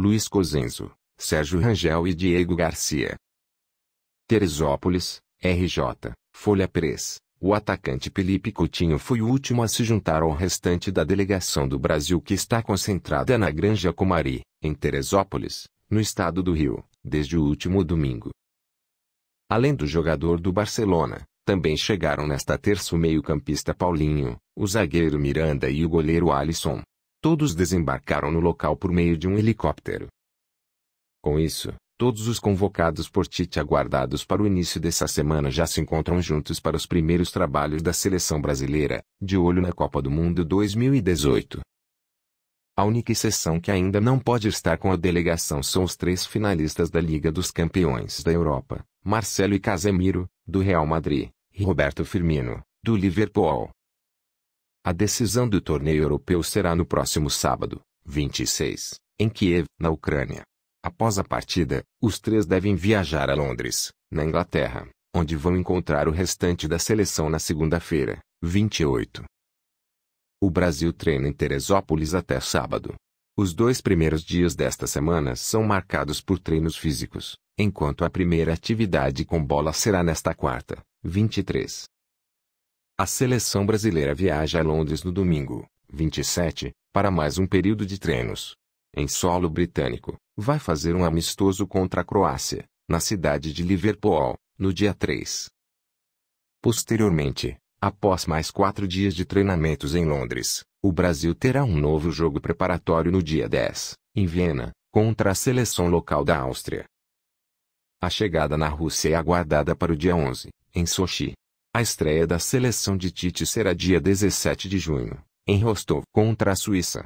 Luiz Cosenzo, Sérgio Rangel e Diego Garcia. Teresópolis, RJ, Folha 3. O atacante Felipe Coutinho foi o último a se juntar ao restante da delegação do Brasil que está concentrada na Granja Comari, em Teresópolis, no estado do Rio, desde o último domingo. Além do jogador do Barcelona, também chegaram nesta terça o meio-campista Paulinho, o zagueiro Miranda e o goleiro Alisson. Todos desembarcaram no local por meio de um helicóptero. Com isso, todos os convocados por Tite aguardados para o início dessa semana já se encontram juntos para os primeiros trabalhos da seleção brasileira, de olho na Copa do Mundo 2018. A única exceção que ainda não pode estar com a delegação são os três finalistas da Liga dos Campeões da Europa, Marcelo e Casemiro, do Real Madrid, e Roberto Firmino, do Liverpool. A decisão do torneio europeu será no próximo sábado, 26, em Kiev, na Ucrânia. Após a partida, os três devem viajar a Londres, na Inglaterra, onde vão encontrar o restante da seleção na segunda-feira, 28. O Brasil treina em Teresópolis até sábado. Os dois primeiros dias desta semana são marcados por treinos físicos, enquanto a primeira atividade com bola será nesta quarta, 23. A seleção brasileira viaja a Londres no domingo, 27, para mais um período de treinos. Em solo britânico, vai fazer um amistoso contra a Croácia, na cidade de Liverpool, no dia 3. Posteriormente, após mais quatro dias de treinamentos em Londres, o Brasil terá um novo jogo preparatório no dia 10, em Viena, contra a seleção local da Áustria. A chegada na Rússia é aguardada para o dia 11, em Sochi, a estreia da seleção de Tite será dia 17 de junho, em Rostov, contra a Suíça.